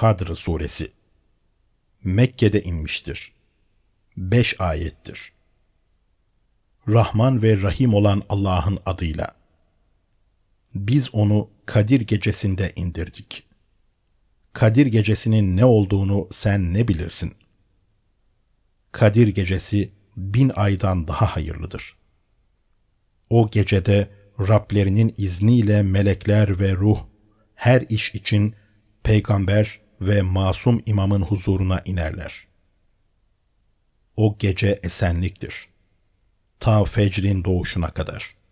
Kadr Suresi Mekke'de inmiştir. Beş ayettir. Rahman ve Rahim olan Allah'ın adıyla. Biz onu Kadir gecesinde indirdik. Kadir gecesinin ne olduğunu sen ne bilirsin? Kadir gecesi bin aydan daha hayırlıdır. O gecede Rablerinin izniyle melekler ve ruh her iş için peygamber ve masum imamın huzuruna inerler. O gece esenliktir. Ta fecrin doğuşuna kadar.''